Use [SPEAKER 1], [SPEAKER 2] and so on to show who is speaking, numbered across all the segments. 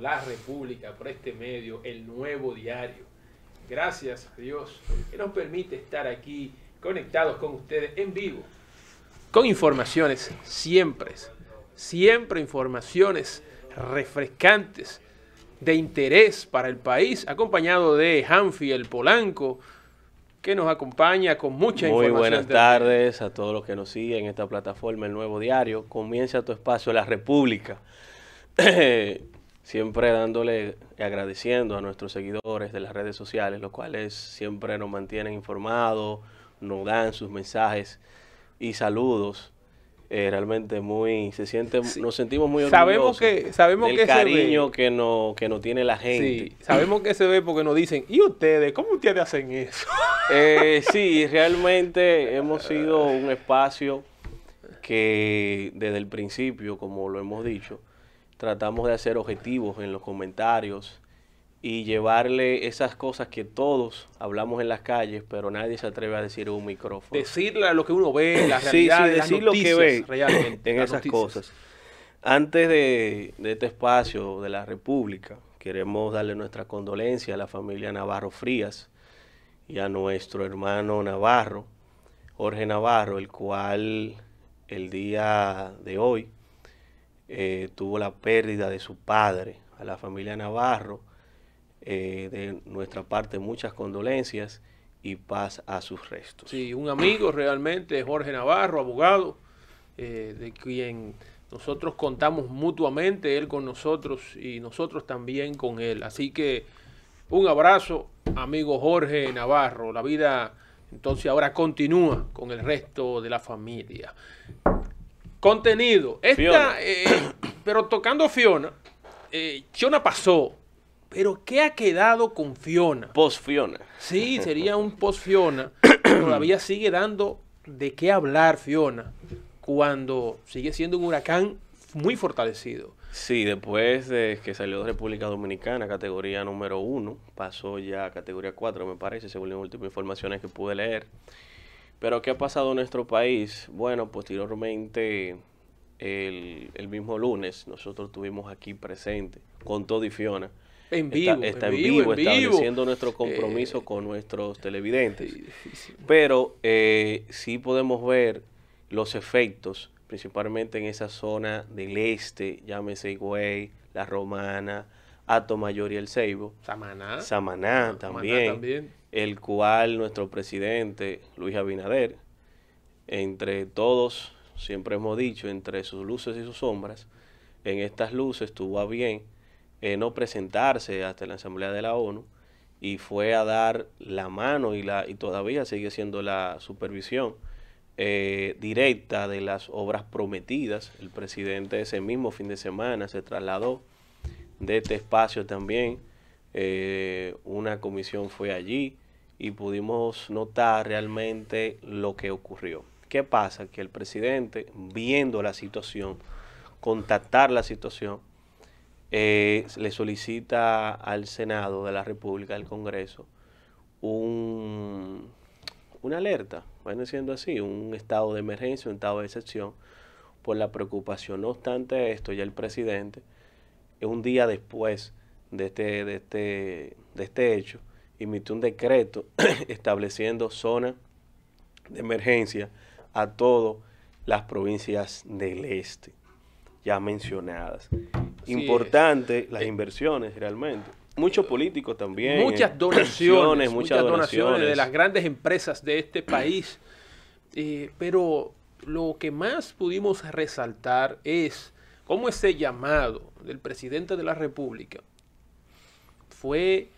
[SPEAKER 1] La República, por este medio, el nuevo diario. Gracias a Dios que nos permite estar aquí conectados con ustedes en vivo, con informaciones siempre, siempre informaciones refrescantes, de interés para el país, acompañado de Hanfi el Polanco, que nos acompaña con mucha Muy Muy buenas tardes
[SPEAKER 2] a todos los que nos siguen en esta plataforma, El Nuevo Diario. Comienza tu espacio, La República. Eh, siempre dándole y agradeciendo a nuestros seguidores de las redes sociales, los cuales siempre nos mantienen informados, nos dan sus mensajes y saludos. Eh, realmente muy se siente nos sentimos muy sabemos que sabemos del que cariño que no que tiene la gente
[SPEAKER 1] sabemos que se ve porque nos dicen y ustedes cómo ustedes hacen eso
[SPEAKER 2] eh, sí realmente hemos sido un espacio que desde el principio como lo hemos dicho tratamos de hacer objetivos en los comentarios y llevarle esas cosas que todos hablamos en las calles, pero nadie se atreve a decir en un micrófono. Decirle
[SPEAKER 1] lo que uno ve, la realidad, decir lo que ve en esas cosas.
[SPEAKER 2] Antes de este espacio de la República, queremos darle nuestra condolencia a la familia Navarro Frías y a nuestro hermano Navarro, Jorge Navarro, el cual el día de hoy eh, tuvo la pérdida de su padre, a la familia Navarro. Eh, de nuestra parte, muchas condolencias y paz a sus restos.
[SPEAKER 1] Sí, un amigo realmente, Jorge Navarro, abogado, eh, de quien nosotros contamos mutuamente, él con nosotros y nosotros también con él. Así que un abrazo, amigo Jorge Navarro. La vida entonces ahora continúa con el resto de la familia. Contenido. Esta, eh, pero tocando Fiona, eh, Fiona pasó. Pero ¿qué ha quedado con Fiona? Post-Fiona. Sí, sería un post-Fiona. Todavía sigue dando de qué hablar Fiona cuando sigue siendo un huracán muy fortalecido.
[SPEAKER 2] Sí, después de que salió de República Dominicana, categoría número uno, pasó ya a categoría cuatro me parece, según las últimas informaciones que pude leer. Pero ¿qué ha pasado en nuestro país? Bueno, posteriormente, el, mismo lunes, nosotros tuvimos aquí presente con todo y Fiona. En vivo, está, en, vivo, estableciendo nuestro eh, compromiso con nuestros eh, televidentes. Pero eh, sí podemos ver los efectos, principalmente en esa zona del este, llámese Higüey, La Romana, Mayor y El Seibo, Samaná. Samaná también, El cual nuestro presidente, Luis Abinader, entre todos, siempre hemos dicho, entre sus luces y sus sombras, en estas luces tuvo a bien eh, no presentarse hasta la Asamblea de la ONU y fue a dar la mano y, la, y todavía sigue siendo la supervisión eh, directa de las obras prometidas. El presidente ese mismo fin de semana se trasladó de este espacio también. Eh, una comisión fue allí y pudimos notar realmente lo que ocurrió. ¿Qué pasa? Que el presidente, viendo la situación, contactar la situación, eh, le solicita al Senado de la República, al Congreso, un, una alerta, van siendo así, un estado de emergencia, un estado de excepción, por la preocupación. No obstante esto, ya el presidente un día después de este, de este, de este hecho, emitió un decreto estableciendo zona de emergencia a todas las provincias del este, ya mencionadas. Importantes Importante las eh, inversiones realmente. Muchos políticos también. Muchas eh, donaciones, muchas, donaciones, de las
[SPEAKER 1] grandes empresas de este país. Eh, pero lo que más pudimos resaltar es cómo ese llamado del presidente de la República fue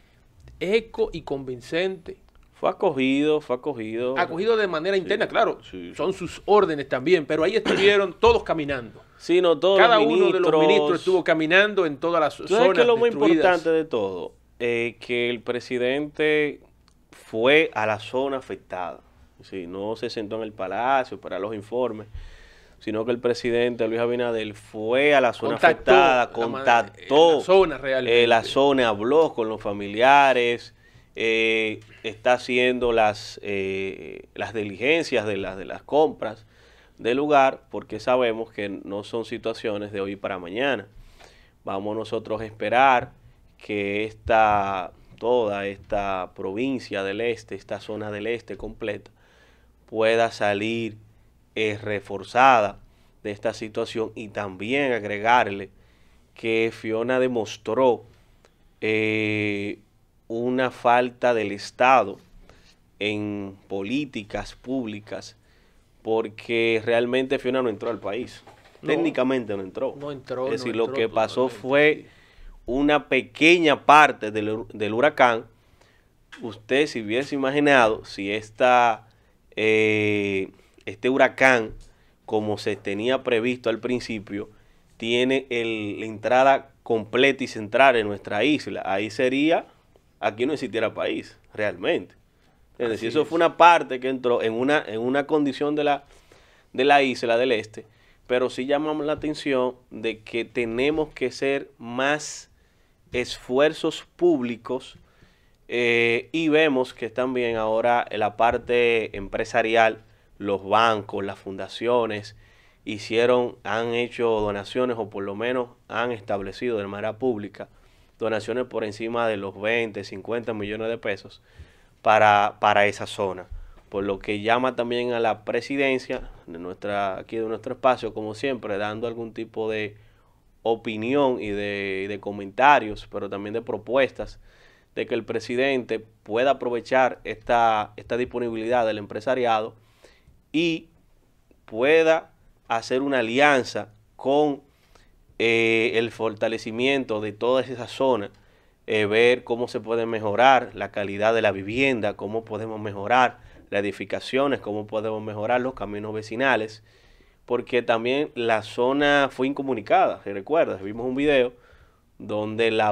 [SPEAKER 1] eco y convincente. Fue acogido, fue acogido. Acogido de manera interna, claro. Son sus órdenes también, pero ahí estuvieron todos caminando.
[SPEAKER 2] Sí, no, todos Cada uno de los ministros estuvo
[SPEAKER 1] caminando en todas las zonas. lo más importante
[SPEAKER 2] de todo? es eh, que el presidente fue a la zona afectada. Sí, no se sentó en el palacio para los informes sino que el presidente Luis Abinadel fue a la zona afectada, contactó la, zona, eh, la zona, habló con los familiares, eh, está haciendo las, eh, las diligencias de, las de las compras del lugar, porque sabemos que no son situaciones de hoy para mañana. Vamos nosotros a esperar que esta, toda esta provincia del este, esta zona del este completa, pueda salir es eh, reforzada de esta situación y también agregarle que Fiona demostró eh, una falta del Estado en políticas públicas porque realmente Fiona no entró al país. Técnicamente no entró. No Es decir, lo que pasó fue una pequeña parte del, huracán. Usted si hubiese imaginado si esta... Eh, este huracán, como se tenía previsto al principio, tiene la entrada completa y central en nuestra isla. Ahí sería, aquí no existiera país, realmente. Es decir, eso fue una parte que entró en una, en una condición de la, de la isla del este, pero sí llamamos la atención de que tenemos que hacer más esfuerzos públicos eh, y vemos que también ahora la parte empresarial los bancos, las fundaciones, hicieron, han hecho donaciones o por lo menos han establecido de manera pública donaciones por encima de los 20, 50 millones de pesos para, para esa zona. Por lo que llama también a la presidencia de nuestra, aquí de nuestro espacio, como siempre, dando algún tipo de opinión y de, comentarios, pero también de propuestas de que el presidente pueda aprovechar esta disponibilidad del empresariado y pueda hacer una alianza con eh, el fortalecimiento de todas esas zona eh, ver cómo se puede mejorar la calidad de la vivienda, cómo podemos mejorar las edificaciones, cómo podemos mejorar los caminos vecinales, porque también la zona fue incomunicada, se recuerda, vimos un video donde la,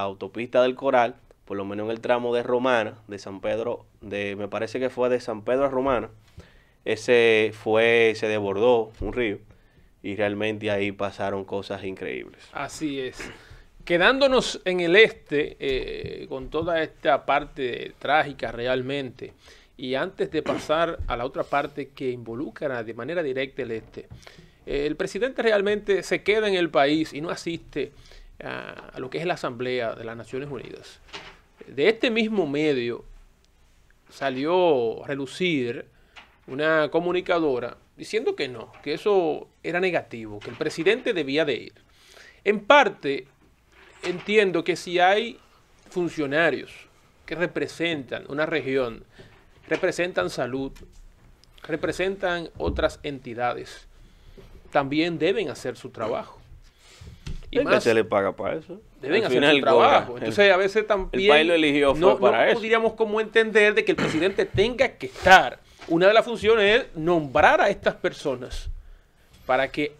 [SPEAKER 2] autopista del Coral, por lo menos en el tramo de Romana, de San Pedro, de, me parece que fue de San Pedro a Romana, ese fue, se desbordó un río y realmente ahí pasaron cosas increíbles.
[SPEAKER 1] Así es. Quedándonos en el este, eh, con toda esta parte trágica realmente, y antes de pasar a la otra parte que involucra de manera directa el este, eh, el presidente realmente se queda en el país y no asiste a, lo que es la Asamblea de las Naciones Unidas. De este mismo medio salió a relucir una comunicadora diciendo que no, que eso era negativo, que el presidente debía de ir. En parte, entiendo que si hay funcionarios que representan una región, representan salud, representan otras entidades, también deben hacer su trabajo.
[SPEAKER 2] Y más, se le paga para eso. Deben hacer su trabajo. Entonces, a veces también. eligió no, no podríamos
[SPEAKER 1] como entender de que el presidente tenga que estar una de las funciones es nombrar a estas personas para que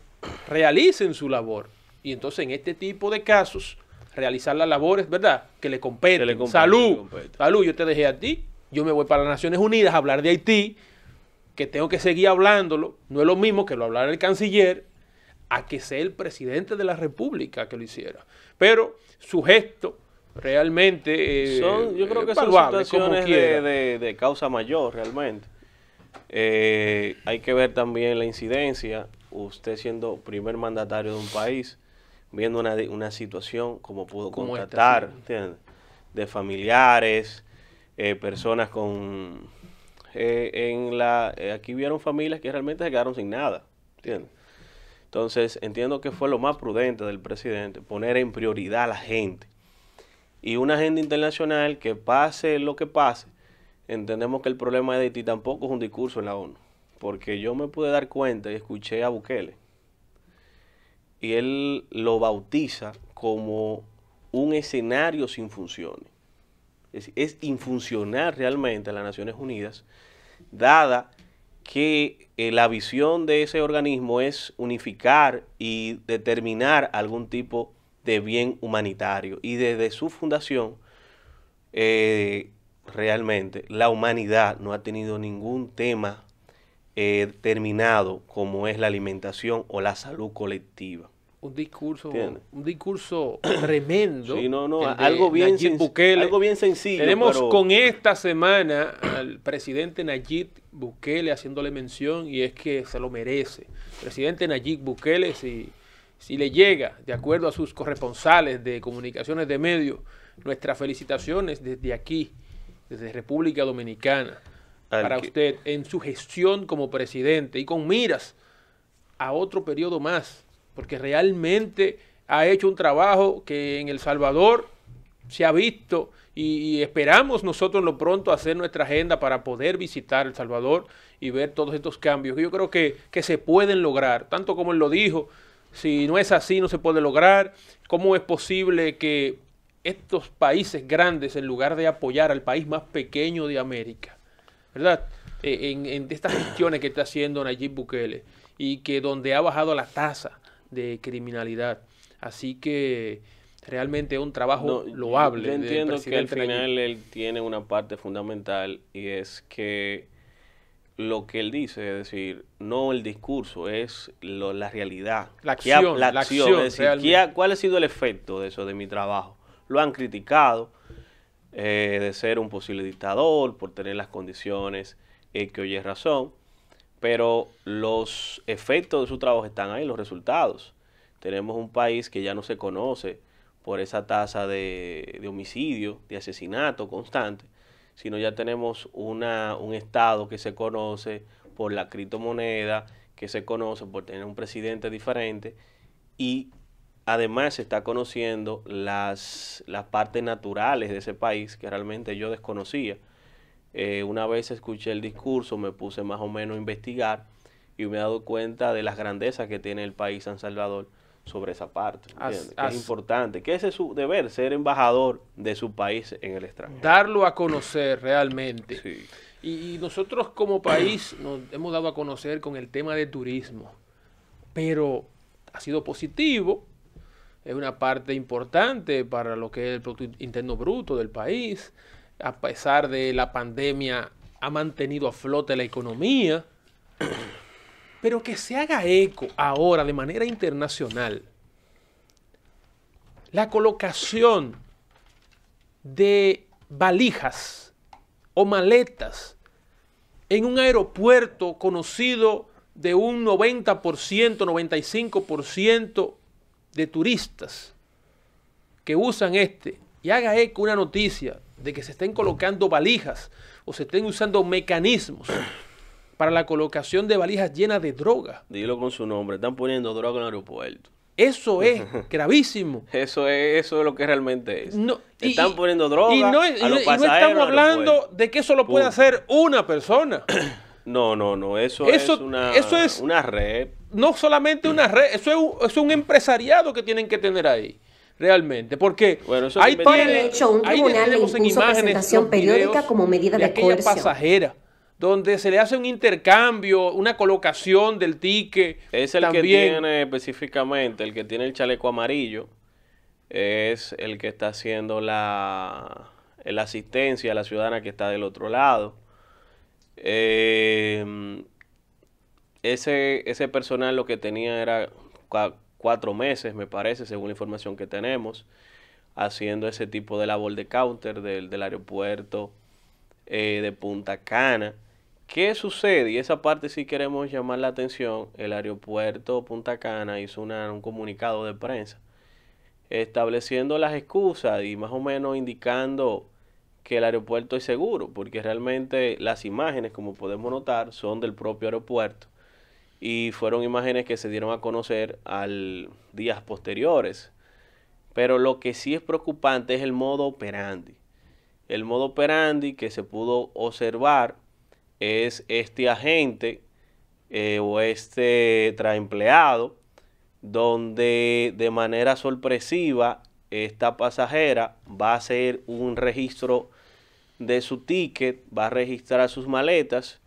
[SPEAKER 1] realicen su labor. Y entonces en este tipo de casos, realizar las labores, ¿verdad? Que le competen. salud, salud, yo te dejé a ti, yo me voy para las Naciones Unidas a hablar de Haití, que tengo que seguir hablándolo. No es lo mismo que lo hablara el canciller a que sea el presidente de la República que lo hiciera. Pero su
[SPEAKER 2] gesto realmente... Eh, son, yo creo que son situaciones de causa mayor realmente. Eh, hay que ver también la incidencia. Usted siendo primer mandatario de un país, viendo una, situación como pudo contratar de familiares, eh, personas con... Eh, en la Aquí vieron familias que realmente se quedaron sin nada. ¿entiendes? Entonces, entiendo que fue lo más prudente del presidente, poner en prioridad a la gente. Y una agenda internacional que pase lo que pase, entendemos que el problema de Haití tampoco es un discurso en la ONU, porque yo me pude dar cuenta y escuché a Bukele, y él lo bautiza como un escenario sin funciones. Es, es infuncional realmente a las Naciones Unidas, dada que eh, la visión de ese organismo es unificar y determinar algún tipo de bien humanitario. Y desde su fundación, eh, realmente la humanidad no ha tenido ningún tema eh, terminado como es la alimentación o la salud colectiva.
[SPEAKER 1] Un discurso, un discurso tremendo. Sí, no, no, algo bien, algo bien sencillo. Tenemos con esta semana al presidente Nayib Bukele haciéndole mención y es que se lo merece. Presidente Nayib Bukele, si, si le llega, de acuerdo a sus corresponsales de comunicaciones de medios, nuestras felicitaciones desde aquí desde República Dominicana para usted en su gestión como presidente y con miras a otro periodo más, porque realmente ha hecho un trabajo que en El Salvador se ha visto y, esperamos nosotros lo pronto hacer nuestra agenda para poder visitar El Salvador y ver todos estos cambios. Yo creo que, que se pueden lograr, tanto como él lo dijo, si no es así no se puede lograr, cómo es posible que estos países grandes en lugar de apoyar al país más pequeño de América, ¿verdad? En, estas gestiones que está haciendo Nayib Bukele y que donde ha bajado la tasa de criminalidad. Así que realmente es un trabajo loable. Yo entiendo que al final
[SPEAKER 2] él tiene una parte fundamental y es que lo que él dice, es decir, no el discurso, es la realidad. La acción. la, ¿cuál ha sido el efecto de eso, de mi trabajo? lo han criticado eh, de ser un posible dictador, por tener las condiciones eh, que hoy es razón, pero los efectos de su trabajo están ahí, los resultados. Tenemos un país que ya no se conoce por esa tasa de, homicidio, de asesinato constante, sino ya tenemos un Estado que se conoce por la criptomoneda, que se conoce por tener un presidente diferente y Además, se está conociendo las, partes naturales de ese país que realmente yo desconocía. Eh, una vez escuché el discurso, me puse más o menos a investigar y me he dado cuenta de las grandezas que tiene el país San Salvador sobre esa parte. es importante, que ese es su deber, ser embajador de su país en el extranjero.
[SPEAKER 1] Darlo a conocer realmente. Y, y, nosotros como país nos hemos dado a conocer con el tema de turismo, pero ha sido positivo, es una parte importante para lo que es el Producto Interno Bruto del país. A pesar de la pandemia, ha mantenido a flote la economía. Pero que se haga eco ahora de manera internacional la colocación de valijas o maletas en un aeropuerto conocido de un 90%, 95% de turistas que usan este y haga eco una noticia de que se estén colocando valijas o se estén usando mecanismos para la colocación de valijas llenas de droga.
[SPEAKER 2] Dilo con su nombre, están poniendo droga en el aeropuerto. Eso es gravísimo. Eso es, eso es lo que realmente es. No, están poniendo droga. Y no, y estamos hablando
[SPEAKER 1] de que eso lo puede hacer una persona.
[SPEAKER 2] No, no, no.
[SPEAKER 1] Eso, eso es, una red no solamente una red, eso es, un, empresariado que tienen que tener ahí realmente. Porque hay para, de hecho, imágenes, periódica como medida de, de pasajera, donde se le hace un intercambio,
[SPEAKER 2] una colocación del tique, Es el que tiene específicamente, el que tiene el chaleco amarillo, es el que está haciendo la, la asistencia a la ciudadana que está del otro lado. Eh, ese, personal lo que tenía era cuatro meses, me parece, según la información que tenemos, haciendo ese tipo de labor de counter del, aeropuerto eh, de Punta Cana. ¿Qué sucede? Y esa parte sí queremos llamar la atención. El aeropuerto Punta Cana hizo un comunicado de prensa estableciendo las excusas y más o menos indicando que el aeropuerto es seguro, porque realmente las imágenes, como podemos notar, son del propio aeropuerto y fueron imágenes que se dieron a conocer al días posteriores. Pero lo que sí es preocupante es el modo operandi. El modo operandi que se pudo observar es este agente eh, o este traempleado donde de manera sorpresiva esta pasajera va a hacer un registro de su ticket, va a registrar sus maletas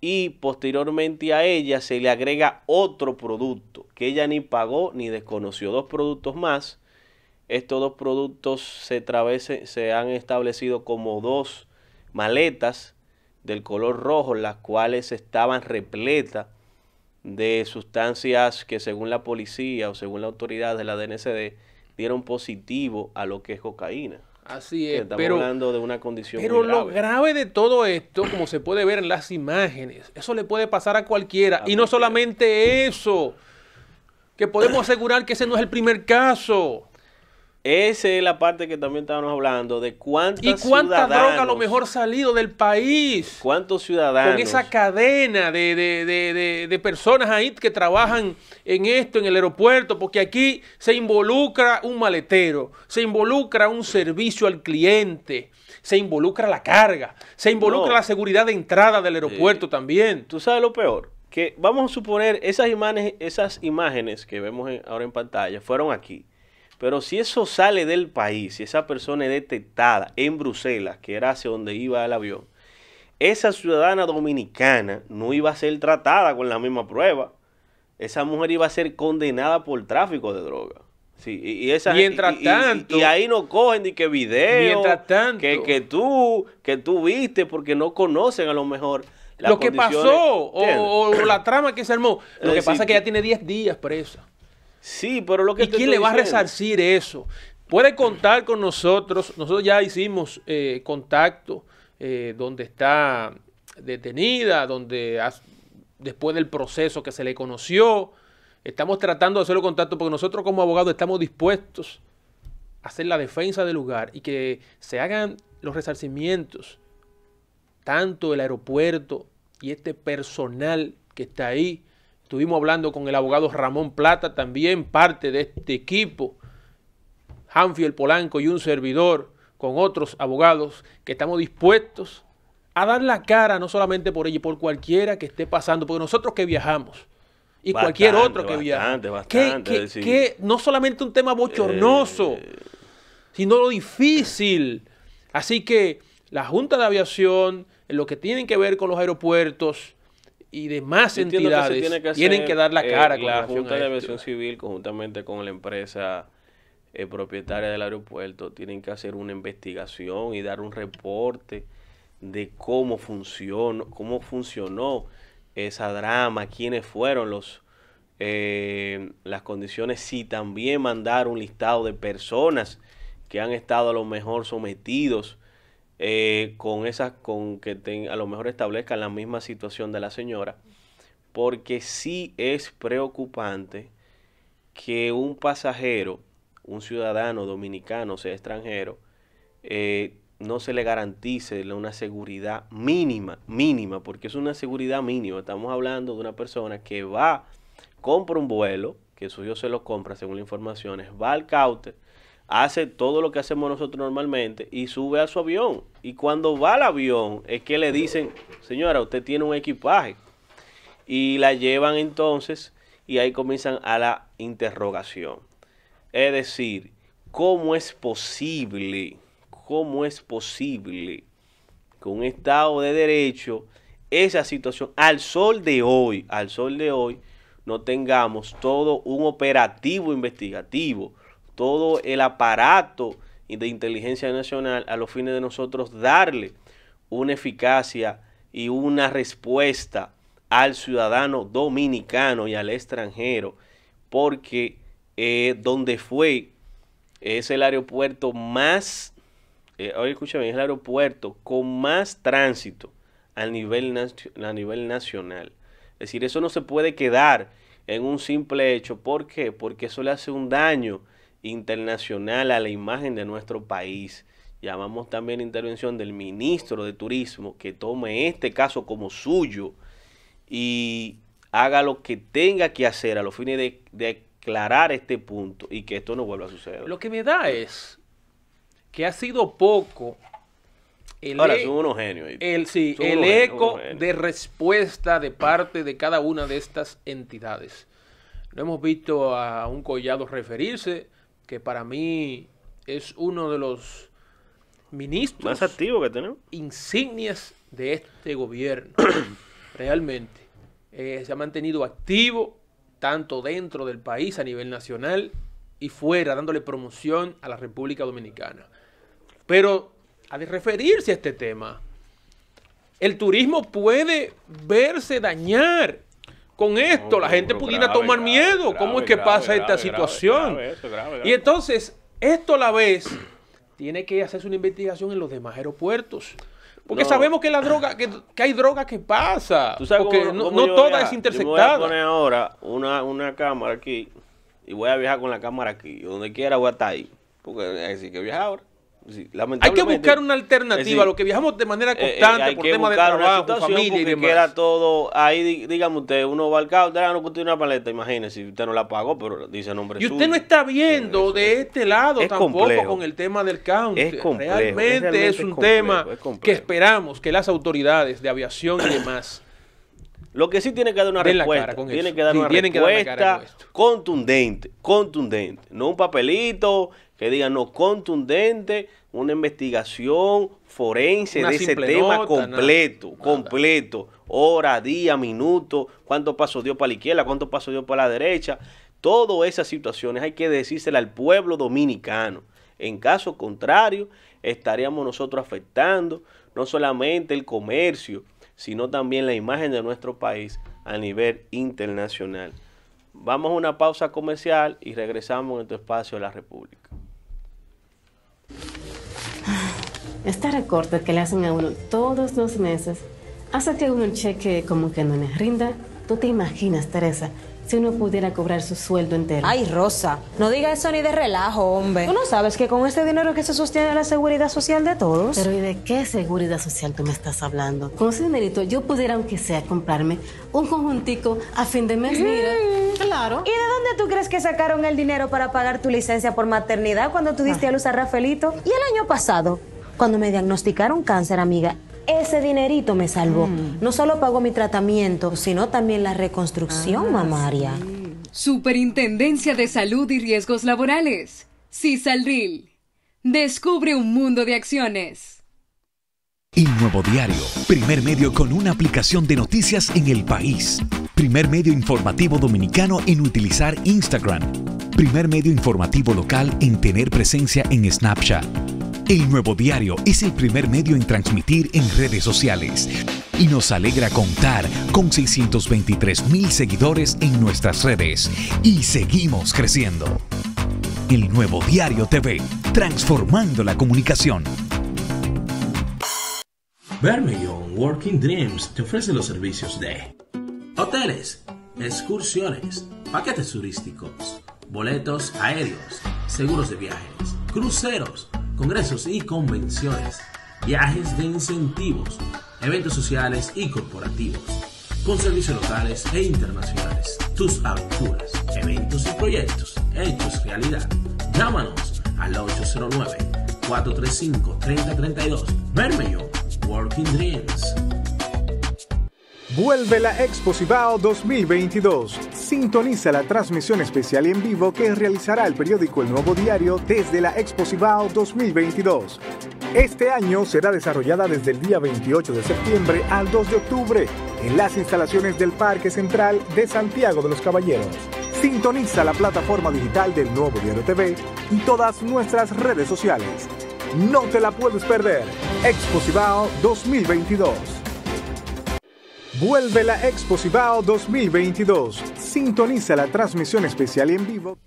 [SPEAKER 2] y posteriormente a ella se le agrega otro producto que ella ni pagó ni desconoció. Dos productos más. Estos dos productos se, se han establecido como dos maletas del color rojo, las cuales estaban repletas de sustancias que según la policía o según la autoridad de la DNCD dieron positivo a lo que es cocaína. Así es. pero, hablando de una condición. Pero lo
[SPEAKER 1] grave de todo esto, como se puede ver en las imágenes, eso le puede pasar a cualquiera. y no solamente eso,
[SPEAKER 2] que podemos asegurar que ese no es el primer caso. Esa es la parte que también estábamos hablando de ciudadanos. y cuánta droga a lo
[SPEAKER 1] mejor salido del país.
[SPEAKER 2] ¿Cuántos ciudadanos? Con esa
[SPEAKER 1] cadena de, personas ahí que trabajan en esto, en el aeropuerto, porque aquí se involucra un maletero, se involucra un servicio al cliente, se involucra la carga, se involucra la seguridad de
[SPEAKER 2] entrada del aeropuerto también. ¿Tú sabes lo peor? Que vamos a suponer esas imágenes, esas imágenes que vemos ahora en pantalla fueron aquí. Pero si eso sale del país, si esa persona es detectada en Bruselas, que era hacia donde iba el avión, esa ciudadana dominicana no iba a ser tratada con la misma prueba. Esa mujer iba a ser condenada por tráfico de drogas. Sí, y, esa, mientras y, tanto, y, ahí no cogen ni que video, tanto, que, que, tú, que tú viste, porque no conocen a lo mejor lo que pasó o, la trama que se armó. Lo que pasa es que ya tiene 10
[SPEAKER 1] días presa. Sí, pero lo que... ¿Y quién le va a resarcir eso? Puede contar con nosotros. Nosotros ya hicimos eh, contacto eh, donde está detenida, donde después del proceso que se le conoció, estamos tratando de hacerlo contacto porque nosotros como abogados estamos dispuestos a hacer la defensa del lugar y que se hagan los resarcimientos, tanto el aeropuerto y este personal que está ahí, Estuvimos hablando con el abogado Ramón Plata, también parte de este equipo. Hanfield Polanco y un servidor con otros abogados que estamos dispuestos a dar la cara no solamente por ella, por cualquiera que esté pasando, porque nosotros que viajamos y cualquier otro que
[SPEAKER 2] viaja, bastante, que,
[SPEAKER 1] no solamente un tema bochornoso, eh. sino lo difícil. Así que la Junta de Aviación, en lo que tienen que ver con los aeropuertos, y demás entidades tienen que dar la eh, cara. con la Junta de Aviación
[SPEAKER 2] Civil, conjuntamente con la empresa eh, propietaria del aeropuerto, tienen que hacer una investigación y dar un reporte de cómo funcionó, cómo funcionó esa drama, quiénes fueron los eh, las condiciones, si también mandar un listado de personas que han estado a lo mejor sometidos eh, con esas, con que a lo mejor establezcan la misma situación de la señora, porque sí es preocupante que un pasajero, un ciudadano dominicano, sea extranjero, eh, no se le garantice una seguridad mínima, mínima, porque es una seguridad mínima. Estamos hablando de una persona que va, compra un vuelo, que suyo se lo compra según las informaciones, va al caute hace todo lo que hacemos nosotros normalmente y sube a su avión. Y cuando va al avión es que le dicen, señora, usted tiene un equipaje. Y la llevan entonces y ahí comienzan a la interrogación. Es decir, ¿cómo es posible? ¿Cómo es posible que un Estado de Derecho, esa situación, al sol de hoy, al sol de hoy, no tengamos todo un operativo investigativo? todo el aparato de inteligencia nacional a los fines de nosotros darle una eficacia y una respuesta al ciudadano dominicano y al extranjero, porque eh, donde fue es el aeropuerto más, eh, oye, escúchame, es el aeropuerto con más tránsito a nivel, a nivel nacional. Es decir, eso no se puede quedar en un simple hecho. ¿Por qué? Porque eso le hace un daño internacional a la imagen de nuestro país. Llamamos también intervención del ministro de Turismo que tome este caso como suyo y haga lo que tenga que hacer a los fines de, aclarar este punto y que esto no vuelva a suceder.
[SPEAKER 1] Lo que me da es que ha sido poco el, Ahora, e- El, sí, el eco de respuesta de parte de cada una de estas entidades. No hemos visto a un collado referirse, que para mí es uno de los ministros más activos que tenemos. Insignias de este gobierno, realmente. Eh, se ha mantenido activo tanto dentro del país a nivel nacional y fuera, dándole promoción a la República Dominicana. Pero de referirse a este tema, el turismo puede verse dañar con esto la gente pudiera tomar miedo. ¿Cómo es que pasa esta situación? y entonces, esto a la vez tiene que hacerse una investigación en los demás aeropuertos. Porque sabemos que la droga, que, hay drogas que pasa. porque no, todas toda es interceptada. Yo voy a poner
[SPEAKER 2] ahora una, cámara aquí y voy a viajar con la cámara aquí. Donde quiera voy a estar ahí. Porque decir que viaja ahora hay que buscar una alternativa, lo que
[SPEAKER 1] viajamos de manera eh, eh, constante por temas de trabajo, familia y queda
[SPEAKER 2] todo, ahí dígame usted, uno va al caos, usted no tiene una paleta, imagínese, usted no la pagó, pero dice nombre Y usted
[SPEAKER 1] no está viendo de este lado tampoco con el tema
[SPEAKER 2] del caos realmente, es, un tema
[SPEAKER 1] que esperamos que las autoridades de aviación
[SPEAKER 2] y demás Lo que sí tiene que dar una respuesta. Tiene que dar una respuesta contundente, contundente. No un papelito que diga no contundente una investigación forense de ese tema completo, completo, hora, día, minuto, cuánto paso dio para la izquierda, cuánto paso dio para la derecha. Todas esas situaciones hay que decírselas al pueblo dominicano. En caso contrario, estaríamos nosotros afectando no solamente el comercio, sino también la imagen de nuestro país a nivel internacional. Vamos a una pausa comercial y regresamos en tu espacio de la República. Este recorte que le hacen a uno todos los meses hace que uno cheque como que no me rinda. Tú te imaginas, Teresa, si uno pudiera cobrar su sueldo entero. Ay, Rosa, no diga eso ni de relajo, hombre. Tú no sabes que con este dinero que se sostiene la seguridad social de todos. Pero ¿y de qué seguridad social tú me estás hablando? Con ese dinerito yo pudiera, aunque sea, comprarme un conjuntico a fin de mes. Mira. Mm. ¿Y de dónde tú crees que sacaron el dinero para pagar tu licencia por maternidad cuando tú diste a ah. luz a Rafaelito? Y el año pasado, cuando me diagnosticaron cáncer, amiga, ese dinerito me salvó. Mm. No solo pagó mi tratamiento, sino también la reconstrucción ah, mamaria. Superintendencia de Salud y Riesgos Laborales. CISALRIL. Descubre un mundo de acciones.
[SPEAKER 3] El Nuevo Diario, primer medio con una aplicación de noticias en el país. Primer medio informativo dominicano en utilizar Instagram. Primer medio informativo local en tener presencia en Snapchat. El Nuevo Diario es el primer medio en transmitir en redes sociales. Y nos alegra contar con 623 mil seguidores en nuestras redes. Y seguimos creciendo. El Nuevo Diario TV, transformando la comunicación.
[SPEAKER 2] Vermellón Working Dreams
[SPEAKER 1] te ofrece los servicios de hoteles, excursiones, paquetes turísticos, boletos aéreos, seguros de viajes, cruceros, congresos y convenciones, viajes de incentivos, eventos sociales y corporativos, con servicios locales e internacionales, tus aventuras, eventos y proyectos hechos realidad. Llámanos al 809 435 3032 Bermellón Working Dreams.
[SPEAKER 3] Vuelve la Expo 2022. Sintoniza la transmisión especial en vivo que realizará el periódico El Nuevo Diario desde la Expo 2022. Este año será desarrollada desde el día 28 de septiembre al 2 de octubre en las instalaciones del Parque Central de Santiago de los Caballeros. Sintoniza la plataforma digital del Nuevo Diario TV y todas nuestras redes sociales. No te la puedes perder. Expo 2022. Vuelve la Expo 2022. Sintoniza la transmisión especial en vivo.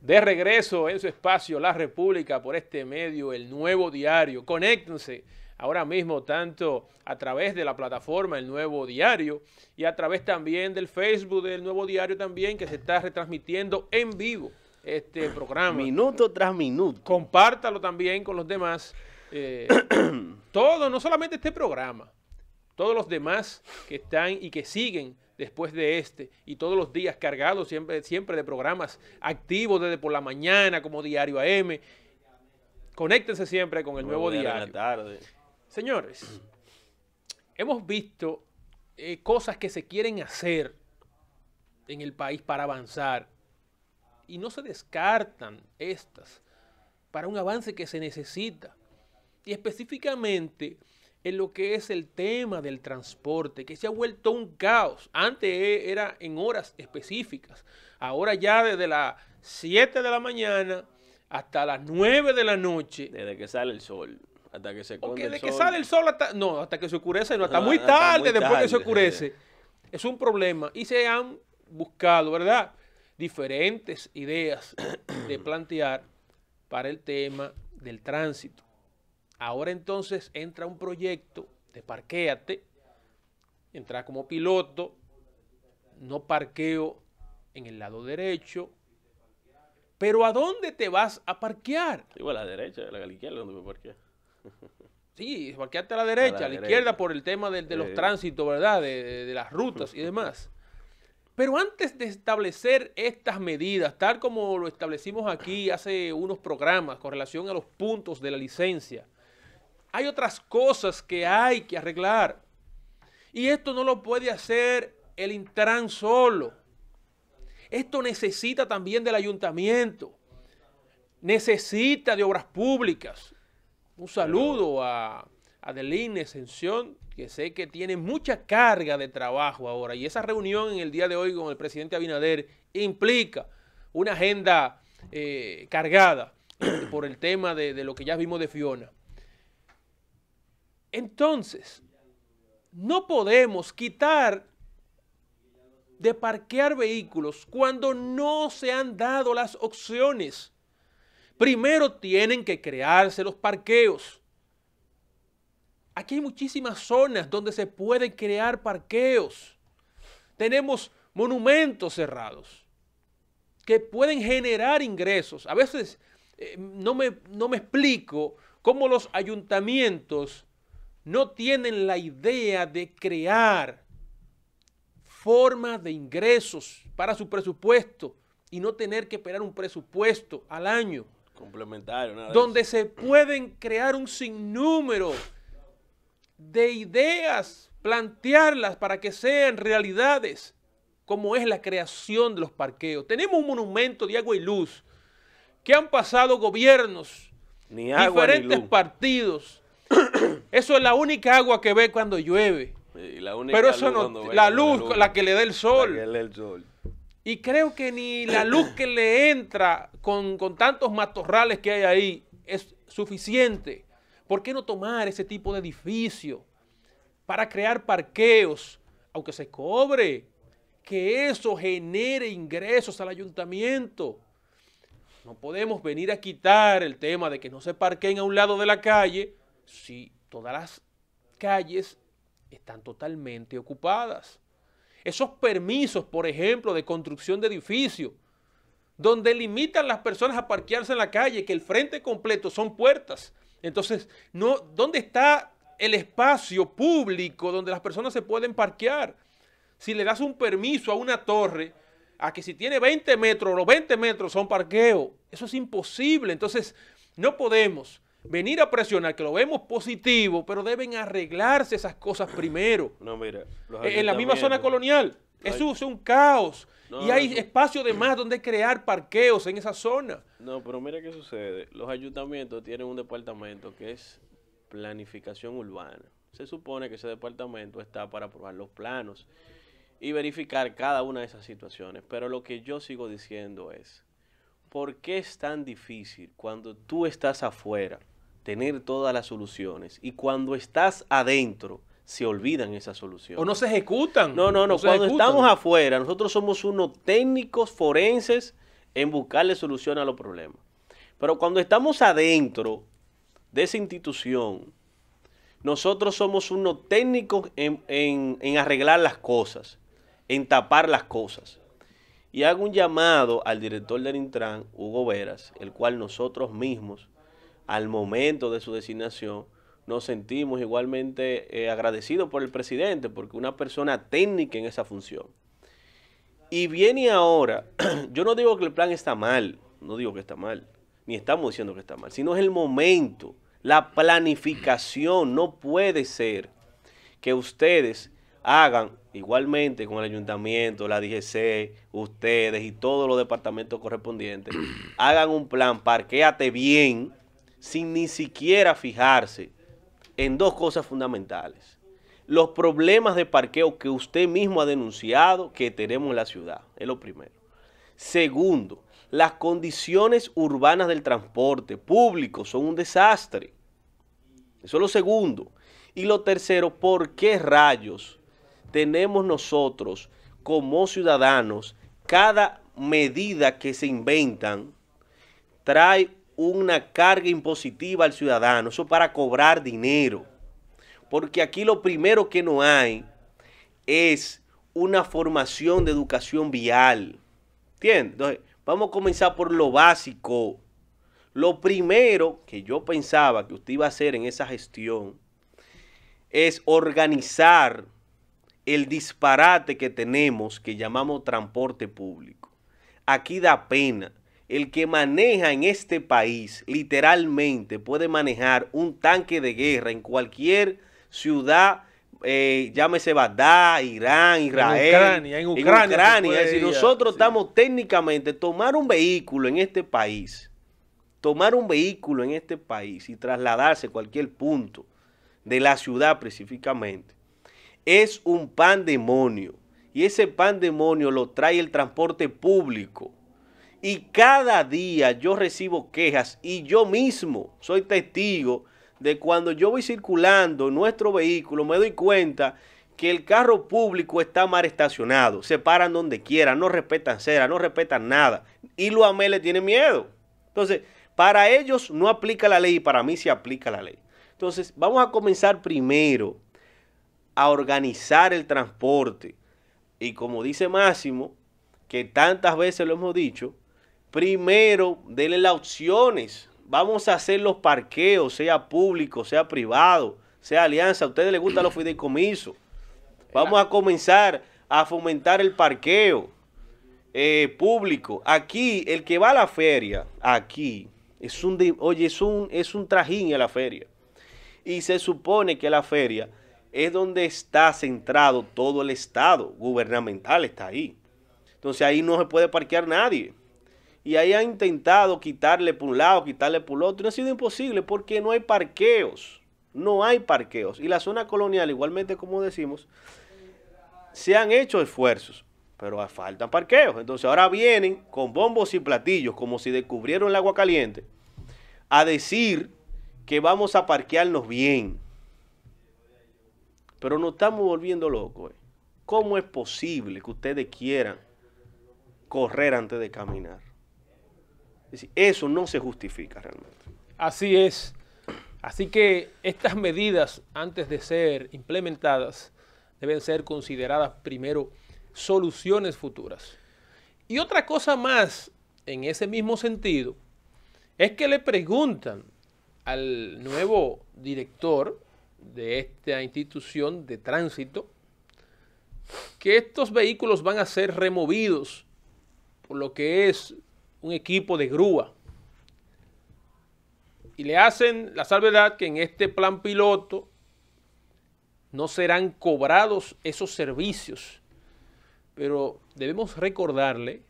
[SPEAKER 1] De regreso en su espacio La República por este medio, el nuevo diario. Conéctense ahora mismo tanto a través de la plataforma El Nuevo Diario y a través también del Facebook del Nuevo Diario también que se está retransmitiendo en vivo este programa.
[SPEAKER 2] Minuto tras minuto.
[SPEAKER 1] Compártalo también con los demás. Eh, todo, no solamente este programa, todos los demás que están y que siguen después de este y todos los días cargados siempre, siempre de programas activos desde por la mañana como Diario AM. Conéctense siempre con el nuevo diario. La tarde. Señores, hemos visto eh, cosas que se quieren hacer en el país para avanzar y no se descartan estas para un avance que se necesita. Y específicamente en lo que es el tema del transporte, que se ha vuelto un caos. Antes e, era en horas específicas. Ahora ya desde las 7 de la mañana hasta las
[SPEAKER 2] 9 de la noche. Desde que sale el sol. Hasta que se o desde el sol. que sale el sol
[SPEAKER 1] hasta, no, hasta que se oscurece, no, hasta muy tarde después que se oscurece. Es un problema. Y se han buscado, ¿verdad? diferentes ideas de plantear para el tema del tránsito. Ahora entonces entra un proyecto de parqueate entra como piloto, no parqueo en el lado derecho, pero ¿a dónde te vas a parquear? digo a la derecha, a la izquierda donde me parqueo? sí, parqueate a la derecha, a la, izquierda por el tema de, los eh. tránsitos, ¿verdad? de las rutas y demás. Pero antes de establecer estas medidas, tal como lo establecimos aquí hace unos programas con relación a los puntos de la licencia, hay otras cosas que hay que arreglar. Y esto no lo puede hacer el Intran solo. Esto necesita también del ayuntamiento. Necesita de obras públicas. Un saludo a Adeline Ascensión, que sé que tiene mucha carga de trabajo ahora. Y esa reunión en el día de hoy con el presidente Abinader implica una agenda eh, cargada por el tema de lo que ya vimos de Fiona. Entonces, no podemos quitar de parquear vehículos cuando no se han dado las opciones. Primero tienen que crearse los parqueos. Aquí hay muchísimas zonas donde se pueden crear parqueos. Tenemos monumentos cerrados que pueden generar ingresos. A veces eh, no, me, no me explico cómo los ayuntamientos no tienen la idea de crear formas de ingresos para su presupuesto y no tener que esperar un presupuesto al año.
[SPEAKER 2] Complementario, Donde
[SPEAKER 1] se pueden crear un sinnúmero de ideas, plantearlas para que sean realidades, como es la creación de los parqueos. Tenemos un monumento de agua y luz que han pasado gobiernos, ni diferentes partidos. eso es la única agua que ve cuando llueve. Pero eso no, la luz, la luz, la que le da el sol. el sol. Y creo que ni la luz que le entra con, con tantos matorrales que hay ahí es suficiente ¿Por qué no tomar ese tipo de edificio para crear parqueos, aunque se cobre? Que eso genere ingresos al ayuntamiento. No podemos venir a quitar el tema de que no se parquen a un lado de la calle si todas las calles están totalmente ocupadas. Esos permisos, por ejemplo, de construcción de edificio, donde limitan las personas a parquearse en la calle, que el frente completo son puertas, entonces, no, ¿dónde está el espacio público donde las personas se pueden parquear? Si le das un permiso a una torre, a que si tiene 20 metros, los 20 metros son parqueo. Eso es imposible. Entonces, no podemos venir a presionar, que lo vemos positivo, pero deben arreglarse esas cosas primero.
[SPEAKER 2] No, mira, en la misma zona colonial.
[SPEAKER 1] Eso es un caos y hay espacio de más donde crear parqueos en esa zona.
[SPEAKER 2] No, pero mira qué sucede. Los ayuntamientos tienen un departamento que es planificación urbana. Se supone que ese departamento está para aprobar los planos y verificar cada una de esas situaciones. Pero lo que yo sigo diciendo es, ¿por qué es tan difícil cuando tú estás afuera tener todas las soluciones y cuando estás adentro se olvidan esa solución. O no se ejecutan. No, no, no. cuando estamos afuera, nosotros somos unos técnicos forenses en buscarle solución a los problemas. Pero cuando estamos adentro de esa institución, nosotros somos unos técnicos en, en arreglar las cosas, en tapar las cosas. Y hago un llamado al director del Intran, Hugo Veras, el cual nosotros mismos, al momento de su designación, nos sentimos igualmente eh, agradecidos por el presidente, porque una persona técnica en esa función. Y viene ahora, yo no digo que el plan está mal, no digo que está mal, ni estamos diciendo que está mal, sino es el momento, la planificación, no puede ser que ustedes hagan igualmente con el ayuntamiento, la DGC, ustedes y todos los departamentos correspondientes, hagan un plan, parquéate bien, sin ni siquiera fijarse en dos cosas fundamentales. Los problemas de parqueo que usted mismo ha denunciado que tenemos en la ciudad, es lo primero. Segundo, las condiciones urbanas del transporte público son un desastre. Eso es lo segundo. Y lo tercero, ¿por qué rayos tenemos nosotros como ciudadanos cada medida que se inventan trae una carga impositiva al ciudadano, eso para cobrar dinero. Porque aquí lo primero que no hay es una formación de educación vial. ¿Entiendes? Entonces, vamos a comenzar por lo básico. Lo primero que yo pensaba que usted iba a hacer en esa gestión es organizar el disparate que tenemos que llamamos transporte público. Aquí da pena el que maneja en este país literalmente puede manejar un tanque de guerra en cualquier ciudad, eh, llámese Bagdad, Irán, Israel, en Ucrania. si nosotros estamos técnicamente, tomar un vehículo en este país, tomar un vehículo en este país y trasladarse a cualquier punto de la ciudad específicamente, es un pandemonio. Y ese pandemonio lo trae el transporte público y cada día yo recibo quejas y yo mismo soy testigo de cuando yo voy circulando en nuestro vehículo, me doy cuenta que el carro público está mal estacionado, se paran donde quiera, no respetan cera, no respetan nada. Y lo amé le tiene miedo. Entonces, para ellos no aplica la ley y para mí sí aplica la ley. Entonces, vamos a comenzar primero a organizar el transporte. Y como dice Máximo, que tantas veces lo hemos dicho, primero denle las opciones. Vamos a hacer los parqueos, sea público, sea privado, sea alianza. A ustedes les gustan los fideicomisos. Vamos a comenzar a fomentar el parqueo eh, público. Aquí, el que va a la feria, aquí, es un, oye, es un, es un trajín a la feria. Y se supone que la feria es donde está centrado todo el Estado gubernamental, está ahí. Entonces ahí no se puede parquear nadie y ahí han intentado quitarle por un lado, quitarle por el otro, y ha sido imposible porque no hay parqueos, no hay parqueos. Y la zona colonial, igualmente como decimos, se han hecho esfuerzos, pero faltan parqueos. Entonces ahora vienen con bombos y platillos, como si descubrieron el agua caliente, a decir que vamos a parquearnos bien. Pero nos estamos volviendo locos. Eh. ¿Cómo es posible que ustedes quieran correr antes de caminar? eso no se justifica realmente.
[SPEAKER 1] Así es. Así que estas medidas, antes de ser implementadas, deben ser consideradas primero soluciones futuras. Y otra cosa más, en ese mismo sentido, es que le preguntan al nuevo director de esta institución de tránsito que estos vehículos van a ser removidos por lo que es un equipo de grúa. Y le hacen la salvedad que en este plan piloto no serán cobrados esos servicios. Pero debemos recordarle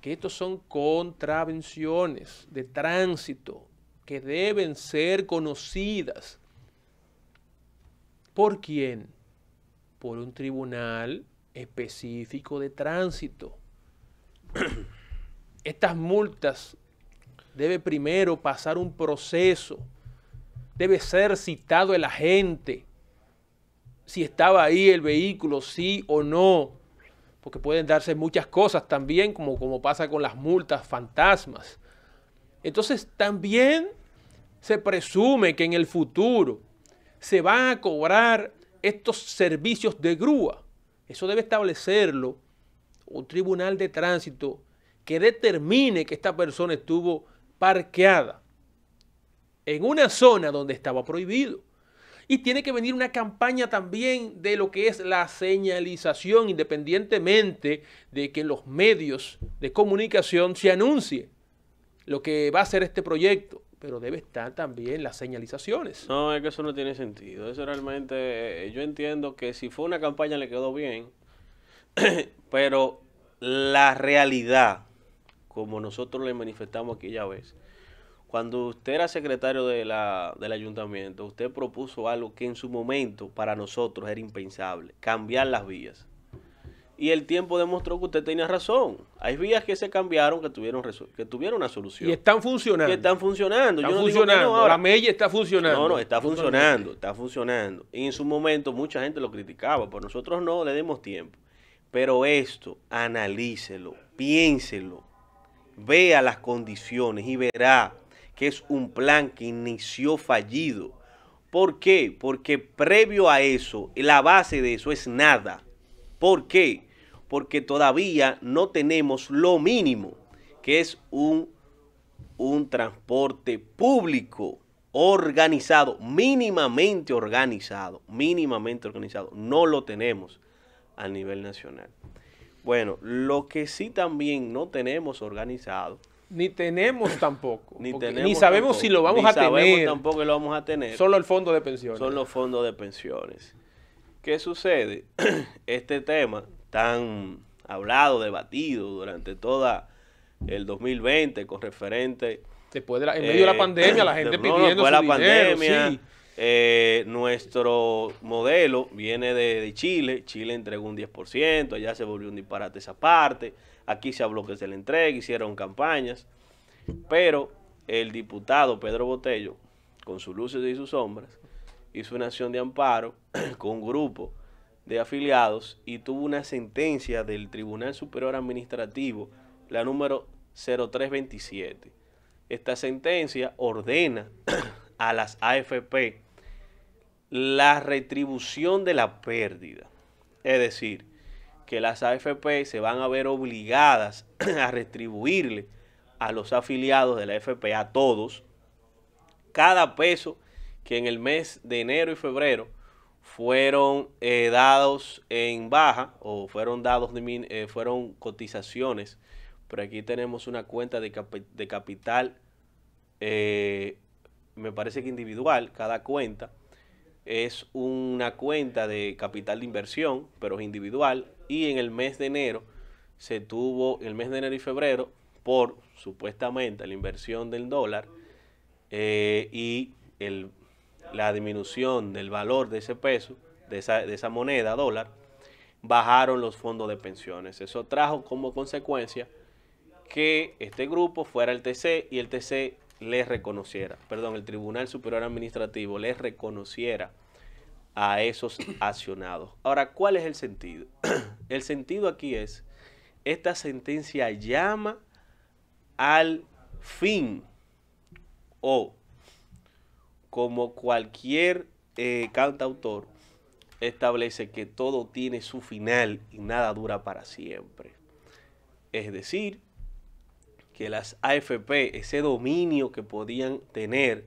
[SPEAKER 1] que estos son contravenciones de tránsito que deben ser conocidas. ¿Por quién? Por un tribunal específico de tránsito. estas multas debe primero pasar un proceso, debe ser citado el agente, si estaba ahí el vehículo, sí o no, porque pueden darse muchas cosas también, como, como pasa con las multas fantasmas. Entonces también se presume que en el futuro se van a cobrar estos servicios de grúa. Eso debe establecerlo un tribunal de tránsito que determine que esta persona estuvo parqueada en una zona donde estaba prohibido. Y tiene que venir una campaña también de lo que es la señalización, independientemente de que los medios de comunicación se anuncie lo que va a ser este proyecto. Pero debe estar también las señalizaciones.
[SPEAKER 2] No, es que eso no tiene sentido. Eso realmente, eh, yo entiendo que si fue una campaña le quedó bien, pero la realidad como nosotros le manifestamos aquella vez. Cuando usted era secretario de del ayuntamiento, usted propuso algo que en su momento para nosotros era impensable, cambiar las vías. Y el tiempo demostró que usted tenía razón. Hay vías que se cambiaron que tuvieron, que tuvieron una solución. Y están funcionando. Y están funcionando. Están Yo ahora. La mella está funcionando. No, no, está funcionando, está funcionando. Y en su momento mucha gente lo criticaba, pero nosotros no le demos tiempo. Pero esto, analícelo, piénselo vea las condiciones y verá que es un plan que inició fallido. ¿Por qué? Porque previo a eso, la base de eso es nada. ¿Por qué? Porque todavía no tenemos lo mínimo, que es un, un transporte público organizado, mínimamente organizado, mínimamente organizado. No lo tenemos a nivel nacional. Bueno, lo que sí también no tenemos organizado.
[SPEAKER 1] Ni tenemos
[SPEAKER 2] tampoco. ni, sabemos si lo vamos ni a sabemos tener. tampoco lo vamos a tener. Solo el fondo
[SPEAKER 1] de pensiones. Son
[SPEAKER 2] los fondos de pensiones. ¿Qué sucede? este tema tan hablado, debatido durante toda el 2020 con referente... Después de en medio de la eh, pandemia, la gente pidiendo la pandemia, sí. Eh, nuestro modelo viene de, Chile. Chile entregó un 10%, allá se volvió un disparate esa parte. Aquí se habló que se le entrega, hicieron campañas. Pero el diputado Pedro Botello, con sus luces y sus sombras, hizo una acción de amparo con un grupo de afiliados y tuvo una sentencia del Tribunal Superior Administrativo, la número 0327. Esta sentencia ordena a las AFP la retribución de la pérdida. Es decir, que las AFP se van a ver obligadas a retribuirle a los afiliados de la AFP, a todos, cada peso que en el mes de enero y febrero fueron eh, dados en baja o fueron dados eh, fueron cotizaciones. Pero aquí tenemos una cuenta de, capital, eh, me parece que individual, cada cuenta es una cuenta de capital de inversión, pero es individual, y en el mes de enero se tuvo, el mes de enero y febrero, por supuestamente la inversión del dólar eh, y la disminución del valor de ese peso, de esa, de esa moneda dólar, bajaron los fondos de pensiones. Eso trajo como consecuencia que este grupo fuera el TC y el TC les reconociera, perdón, el Tribunal Superior Administrativo les reconociera a esos accionados. Ahora, ¿cuál es el sentido? el sentido aquí es, esta sentencia llama al fin o como cualquier eh, cantautor establece que todo tiene su final y nada dura para siempre. Es decir, que las AFP, ese dominio que podían tener,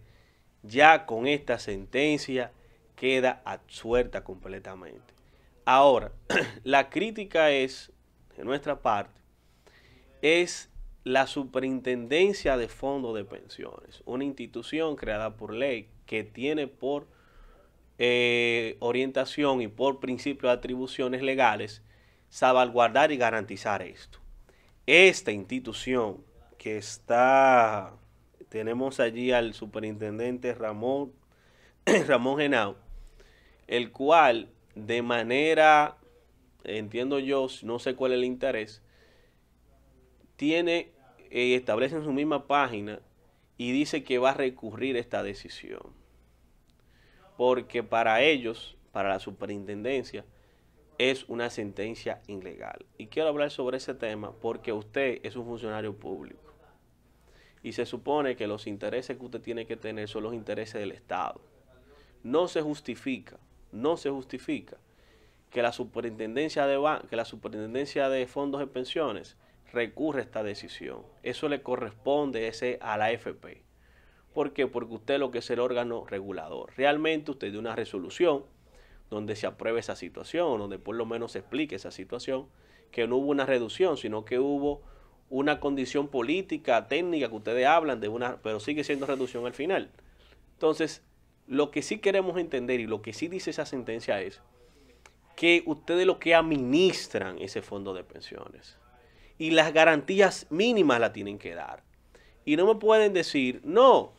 [SPEAKER 2] ya con esta sentencia queda absuelta completamente. Ahora, la crítica es, de nuestra parte, es la Superintendencia de Fondos de Pensiones, una institución creada por ley que tiene por eh, orientación y por principio de atribuciones legales salvaguardar y garantizar esto. Esta institución que está, tenemos allí al superintendente Ramón, Ramón Genao, el cual de manera, entiendo yo, no sé cuál es el interés, tiene, y eh, establece en su misma página y dice que va a recurrir esta decisión. Porque para ellos, para la superintendencia, es una sentencia ilegal. Y quiero hablar sobre ese tema porque usted es un funcionario público y se supone que los intereses que usted tiene que tener son los intereses del Estado. No se justifica, no se justifica que la superintendencia de, que la superintendencia de fondos de pensiones recurre a esta decisión. Eso le corresponde ese a la AFP. ¿Por qué? Porque usted lo que es el órgano regulador. Realmente usted dio una resolución donde se apruebe esa situación, donde por lo menos se explique esa situación, que no hubo una reducción, sino que hubo una condición política, técnica que ustedes hablan de una, pero sigue siendo reducción al final. Entonces, lo que sí queremos entender y lo que sí dice esa sentencia es que ustedes lo que administran ese fondo de pensiones y las garantías mínimas la tienen que dar. Y no me pueden decir, no,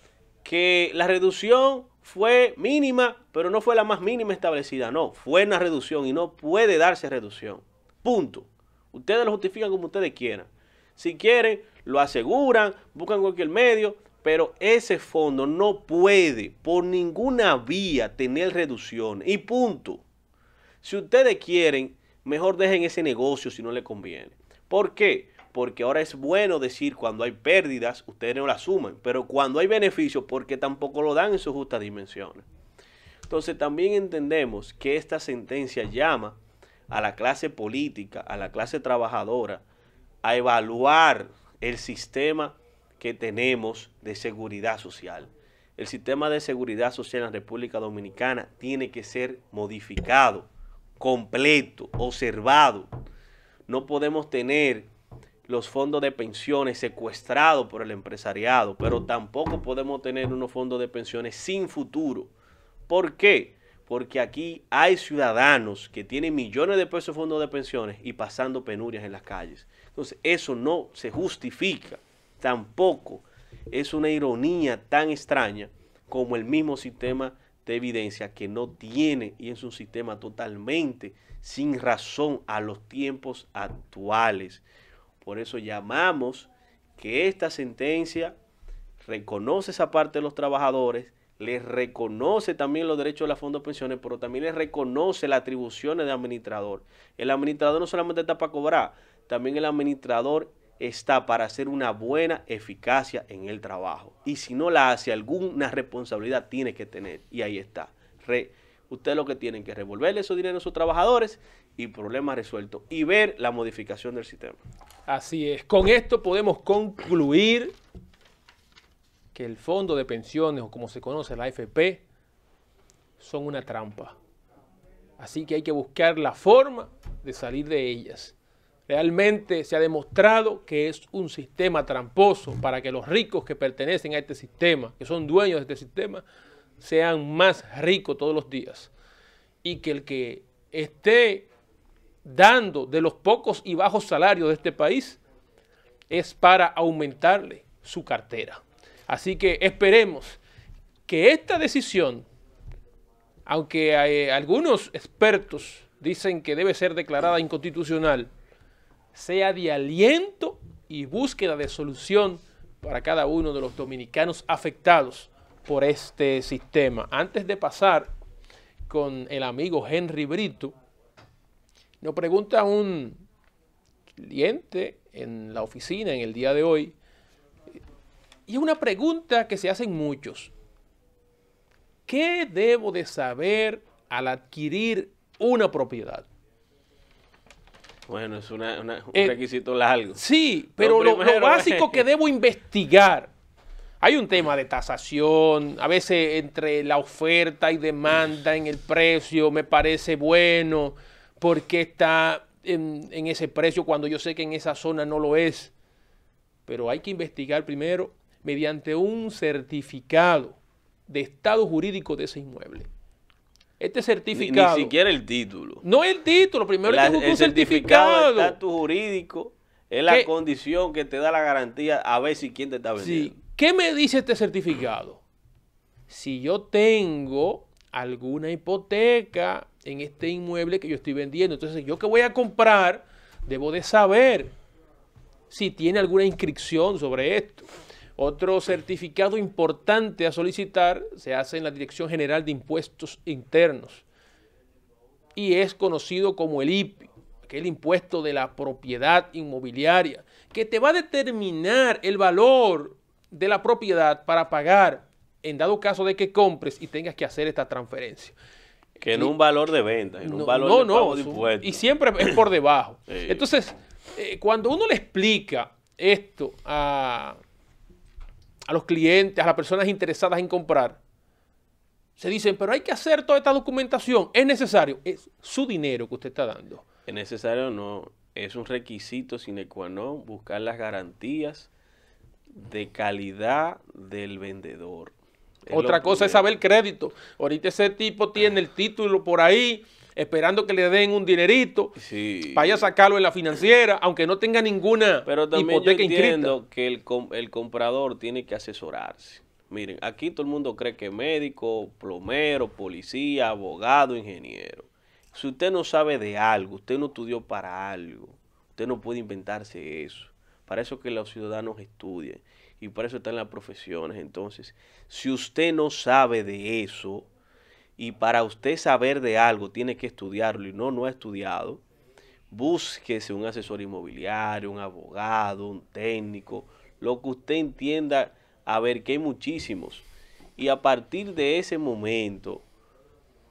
[SPEAKER 2] que la reducción fue mínima, pero no fue la más mínima establecida. No, fue una reducción y no puede darse reducción. Punto. Ustedes lo justifican como ustedes quieran. Si quieren, lo aseguran, buscan cualquier medio, pero ese fondo no puede por ninguna vía tener reducción. Y punto. Si ustedes quieren, mejor dejen ese negocio si no les conviene. ¿Por qué? Porque ahora es bueno decir cuando hay pérdidas, ustedes no las suman, pero cuando hay beneficios, porque tampoco lo dan en sus justas dimensiones. Entonces también entendemos que esta sentencia llama a la clase política, a la clase trabajadora, a evaluar el sistema que tenemos de seguridad social. El sistema de seguridad social en la República Dominicana tiene que ser modificado, completo, observado. No podemos tener los fondos de pensiones secuestrados por el empresariado, pero tampoco podemos tener unos fondos de pensiones sin futuro. ¿Por qué? Porque aquí hay ciudadanos que tienen millones de pesos de fondos de pensiones y pasando penurias en las calles. Entonces, eso no se justifica tampoco. Es una ironía tan extraña como el mismo sistema de evidencia que no tiene y es un sistema totalmente sin razón a los tiempos actuales. Por eso llamamos que esta sentencia reconoce esa parte de los trabajadores, les reconoce también los derechos de la fondos de pensiones, pero también les reconoce las atribuciones de administrador. El administrador no solamente está para cobrar, también el administrador está para hacer una buena eficacia en el trabajo. Y si no la hace, alguna responsabilidad tiene que tener. Y ahí está. ustedes lo que tienen que revolverle esos dinero a sus trabajadores y problema resuelto. Y ver la modificación del sistema.
[SPEAKER 1] Así es. Con esto podemos concluir que el fondo de pensiones, o como se conoce la AFP, son una trampa. Así que hay que buscar la forma de salir de ellas. Realmente se ha demostrado que es un sistema tramposo para que los ricos que pertenecen a este sistema, que son dueños de este sistema, sean más ricos todos los días. Y que el que esté dando de los pocos y bajos salarios de este país es para aumentarle su cartera. Así que esperemos que esta decisión, aunque eh, algunos expertos dicen que debe ser declarada inconstitucional, sea de aliento y búsqueda de solución para cada uno de los dominicanos afectados por este sistema. Antes de pasar con el amigo Henry Brito, nos pregunta un cliente en la oficina en el día de hoy, y es una pregunta que se hacen muchos. ¿Qué debo de saber al adquirir una propiedad?
[SPEAKER 2] Bueno, es un eh, requisito largo. Sí, pero lo, básico que
[SPEAKER 1] debo investigar. Hay un tema de tasación, a veces entre la oferta y demanda en el precio me parece bueno, porque está en ese precio cuando yo sé que en esa zona no lo es. Pero hay que investigar primero mediante un certificado de estado jurídico de ese inmueble. Este certificado. Ni, siquiera el título. No el título, primero el certificado. de estatus
[SPEAKER 2] jurídico es la condición que te da la garantía a ver si quién te está vendiendo.
[SPEAKER 1] ¿Qué me dice este certificado? Si yo tengo alguna hipoteca en este inmueble que yo estoy vendiendo, entonces yo que voy a comprar, debo de saber si tiene alguna inscripción sobre esto. Otro certificado importante a solicitar se hace en la Dirección General de Impuestos Internos y es conocido como el IPI, que es el impuesto de la propiedad inmobiliaria, que te va a determinar el valor de la propiedad para pagar en dado caso de que compres y tengas que hacer esta transferencia.
[SPEAKER 2] Que en un valor de venta,
[SPEAKER 1] en un valor de, pago de Y siempre es por debajo. Entonces, eh, cuando uno le explica esto a a los clientes, a las personas interesadas en comprar, se dicen, pero hay que hacer toda esta documentación, es necesario, es su
[SPEAKER 2] dinero que usted está dando. Es necesario, o no, es un requisito sine qua non buscar las garantías de calidad del vendedor.
[SPEAKER 1] Otra cosa es saber crédito. Ahorita ese tipo tiene el título por ahí, esperando que le den un dinerito sí. vaya a sacarlo en la financiera, aunque no tenga ninguna
[SPEAKER 2] Pero también entiendo que el, comprador tiene que asesorarse. Miren, aquí todo el mundo cree que médico, plomero, policía, abogado, ingeniero. Si usted no sabe de algo, usted no estudió para algo, usted no puede inventarse eso. Para eso que los ciudadanos estudian y para eso están las profesiones. Entonces, si usted no sabe de eso, y para usted saber de algo tiene que estudiarlo y no, no ha estudiado, búsquese un asesor inmobiliario, un abogado, un técnico, lo que usted entienda, a ver que hay muchísimos. Y a partir de ese momento,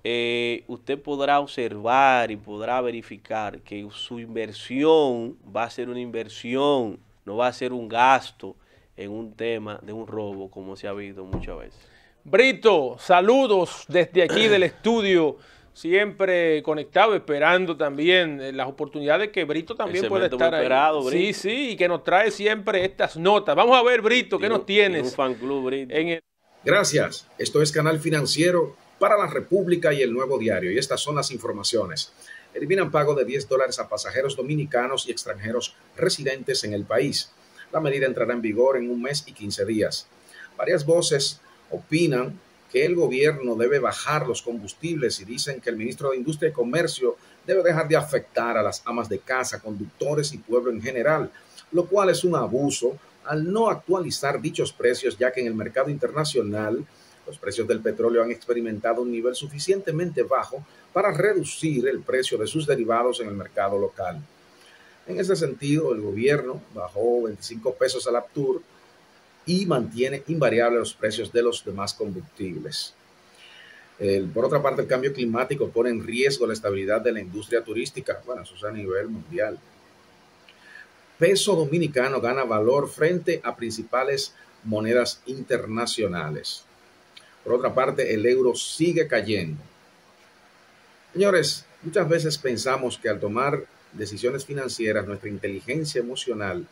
[SPEAKER 2] eh, usted podrá observar y podrá verificar que su inversión va a ser una inversión, no va a ser un gasto en un tema de un robo como se ha visto muchas veces. Brito, saludos desde aquí del estudio, siempre
[SPEAKER 1] conectado, esperando también eh, las oportunidades que Brito también puede estar ahí. Sí, sí, y que nos trae siempre estas notas. Vamos a ver, Brito, ¿qué nos tienes? Un fan club, Brito. Gracias.
[SPEAKER 3] Esto es Canal Financiero para la República y el Nuevo Diario. Y estas son las informaciones. Eliminan pago de 10 dólares a pasajeros dominicanos y extranjeros residentes en el país. La medida entrará en vigor en un mes y 15 días. Varias voces opinan que el gobierno debe bajar los combustibles y dicen que el ministro de Industria y Comercio debe dejar de afectar a las amas de casa, conductores y pueblo en general, lo cual es un abuso al no actualizar dichos precios, ya que en el mercado internacional los precios del petróleo han experimentado un nivel suficientemente bajo para reducir el precio de sus derivados en el mercado local. En ese sentido, el gobierno bajó 25 pesos al Aptur y mantiene invariables los precios de los demás combustibles. por otra parte, el cambio climático pone en riesgo la estabilidad de la industria turística. Bueno, eso es a nivel mundial. Peso dominicano gana valor frente a principales monedas internacionales. Por otra parte, el euro sigue cayendo. Señores, muchas veces pensamos que al tomar decisiones financieras, nuestra inteligencia emocional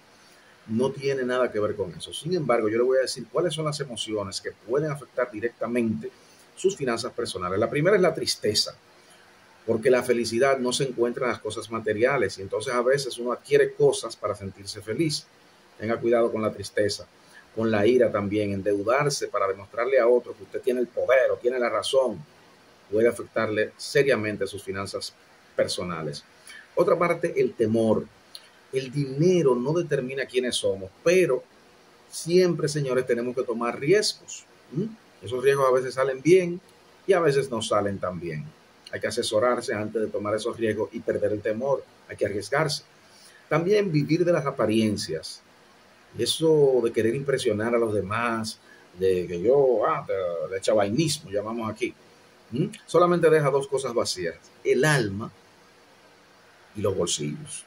[SPEAKER 3] no tiene nada que ver con eso. Sin embargo, yo le voy a decir cuáles son las emociones que pueden afectar directamente sus finanzas personales. La primera es la tristeza, porque la felicidad no se encuentra en las cosas materiales y entonces a veces uno adquiere cosas para sentirse feliz. Tenga cuidado con la tristeza, con la ira también, endeudarse para demostrarle a otro que usted tiene el poder o tiene la razón puede afectarle seriamente sus finanzas personales. Otra parte, el temor el dinero no determina quiénes somos, pero siempre, señores, tenemos que tomar riesgos. Esos riesgos a veces salen bien y a veces no salen tan bien. Hay que asesorarse antes de tomar esos riesgos y perder el temor. Hay que arriesgarse. También vivir de las apariencias. Eso de querer impresionar a los demás, de que yo, ah, de, chavainismo, llamamos aquí. Solamente deja dos cosas vacías, el alma y los bolsillos.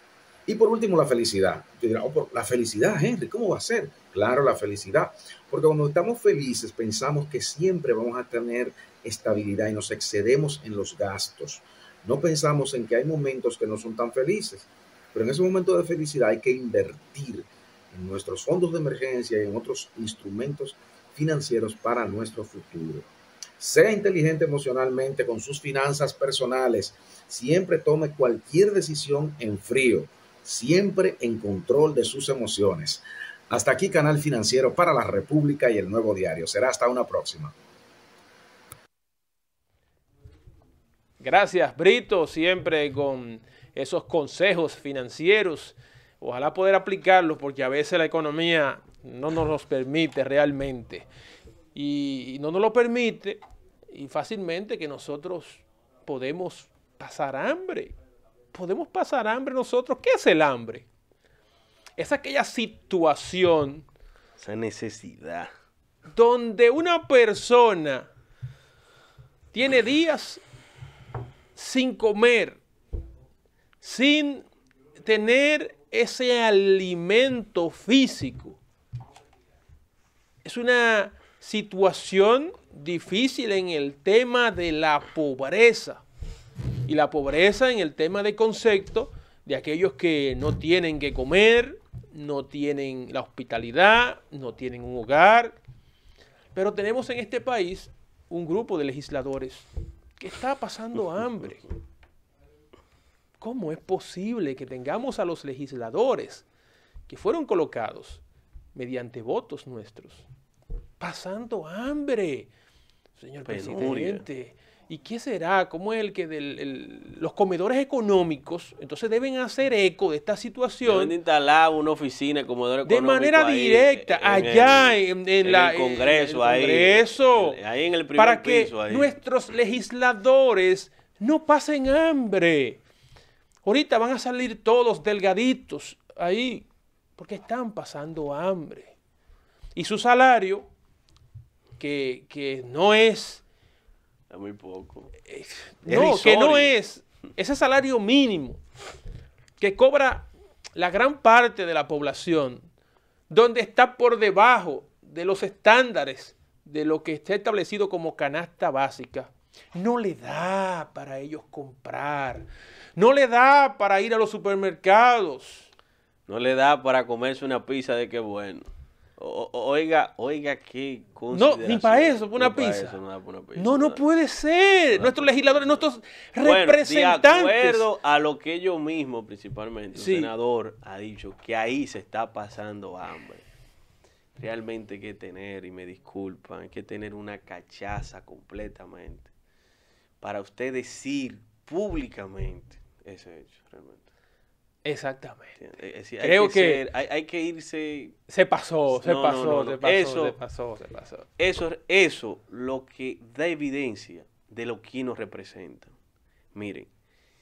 [SPEAKER 3] Y por último, la felicidad. Oh, la felicidad, Henry, ¿cómo va a ser? Claro, la felicidad. Porque cuando estamos felices pensamos que siempre vamos a tener estabilidad y nos excedemos en los gastos. No pensamos en que hay momentos que no son tan felices, pero en ese momento de felicidad hay que invertir en nuestros fondos de emergencia y en otros instrumentos financieros para nuestro futuro. Sea inteligente emocionalmente con sus finanzas personales. Siempre tome cualquier decisión en frío siempre en control de sus emociones. Hasta aquí Canal Financiero para la República y el Nuevo Diario. Será hasta una próxima.
[SPEAKER 1] Gracias, Brito, siempre con esos consejos financieros. Ojalá poder aplicarlos porque a veces la economía no nos los permite realmente. Y, no nos lo permite y fácilmente que nosotros podemos pasar hambre podemos pasar hambre nosotros. ¿Qué es el hambre? Es aquella situación. Esa necesidad. Donde una persona tiene días sin comer, sin tener ese alimento físico. Es una situación difícil en el tema de la pobreza. Y la pobreza en el tema de concepto de aquellos que no tienen que comer, no tienen la hospitalidad, no tienen un hogar. Pero tenemos en este país un grupo de legisladores que está pasando hambre. ¿Cómo es posible que tengamos a los legisladores que fueron colocados mediante votos nuestros pasando hambre?
[SPEAKER 2] Señor presidente,
[SPEAKER 1] ¿Y qué será? ¿Cómo es el que los comedores económicos entonces deben hacer eco de esta situación? Deben
[SPEAKER 2] instalar una oficina de comedores económicos De manera directa, allá en, la, el Congreso, ahí, ahí en el primer para que
[SPEAKER 1] nuestros legisladores no pasen hambre. Ahorita van a salir todos delgaditos ahí porque están pasando hambre. Y su salario, que, que no es
[SPEAKER 2] muy poco. no, que no es.
[SPEAKER 1] Ese salario mínimo que cobra la gran parte de la población, donde está por debajo de los estándares de lo que está establecido como canasta básica, no le da para ellos comprar, no le
[SPEAKER 2] da para ir a los supermercados. No le da para comerse una pizza de qué bueno oiga, oiga, qué No, ni para eso, una una pizza.
[SPEAKER 1] no, no puede ser. Nuestros legisladores, nuestros bueno, representantes. De acuerdo
[SPEAKER 2] a lo que yo mismo, principalmente, el senador ha dicho que ahí se está pasando hambre. Realmente hay que tener, y me disculpan, hay que tener una cachaza completamente para usted decir públicamente ese hecho, realmente.
[SPEAKER 1] Exactamente. Creo que,
[SPEAKER 2] hay, que irse. Se pasó, se pasó, se pasó, eso, se Eso, lo que da evidencia de lo que nos representa Miren,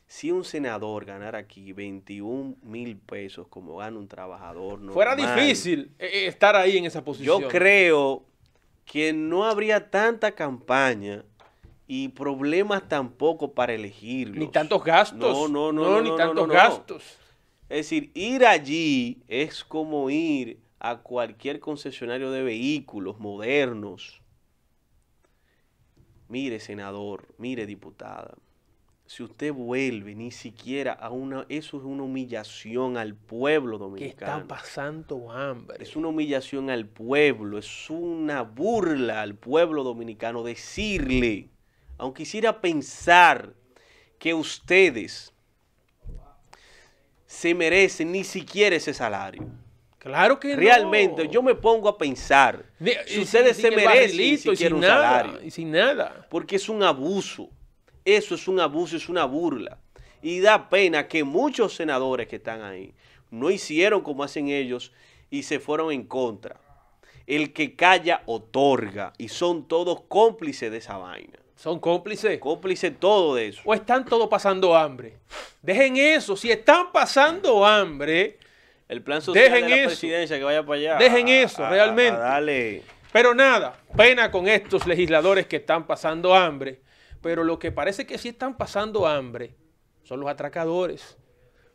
[SPEAKER 2] si un senador ganara aquí 21 mil pesos como gana un trabajador no. Fuera difícil
[SPEAKER 1] eh, eh, estar ahí en esa posición. Yo
[SPEAKER 2] creo que no habría tanta campaña y problemas tampoco para elegir. Ni tantos gastos. No, no, no. no, ni tantos gastos. Es decir, ir allí es como ir a cualquier concesionario de vehículos modernos. Mire, senador, mire, diputada, si usted vuelve ni siquiera a una, eso es una humillación al pueblo dominicano. Que está pasando hambre. Es una humillación al pueblo, es una burla al pueblo dominicano decirle, aunque quisiera pensar que ustedes se merece ni siquiera ese salario. Claro que Realmente, yo me pongo a pensar si ustedes se merecen ni siquiera un salario. Y sin nada. Porque es un abuso. Eso es un abuso, es una burla. Y da pena que muchos senadores que están ahí no hicieron como hacen ellos y se fueron en contra. El que calla otorga y son todos cómplices de esa vaina. Son cómplices. Cómplices todo de eso. O están todos pasando
[SPEAKER 1] hambre. Dejen eso. Si están pasando hambre. El plan social de la
[SPEAKER 2] presidencia que vaya para allá. Dejen eso, ah, ah,
[SPEAKER 1] realmente. dale. Pero nada, pena con estos legisladores que están pasando hambre. Pero lo que parece que sí están pasando hambre son los atracadores.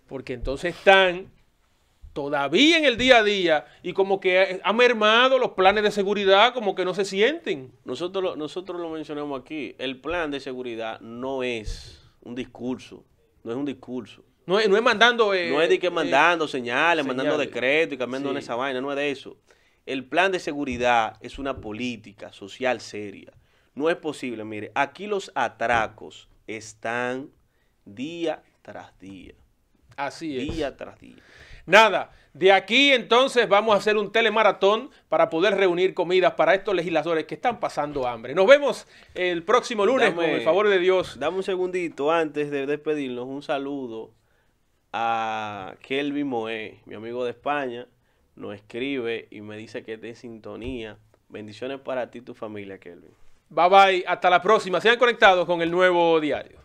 [SPEAKER 1] Porque entonces están todavía en el día a día y como que ha mermado los planes de seguridad, como que no se sienten. Nosotros,
[SPEAKER 2] nosotros lo mencionamos aquí, el plan de seguridad no es un discurso, no es un discurso. No es, no es mandando... Eh, no es de que eh, mandando señales, mandando decretos y cambiando en esa vaina, no es de eso. El plan de seguridad es una política social seria. No es posible, mire, aquí los atracos están día tras día. Así es. Día tras día. Nada, de aquí
[SPEAKER 1] entonces vamos a hacer un telemaratón para poder reunir comidas para estos legisladores que están pasando
[SPEAKER 2] hambre. Nos vemos el próximo lunes, por el favor de Dios. Dame un segundito antes de despedirnos, un saludo a Kelvin Moé, mi amigo de España, nos escribe y me dice que esté en sintonía. Bendiciones para ti y tu familia, Kelvin. Bye bye, hasta la próxima. Sean conectados con el nuevo diario.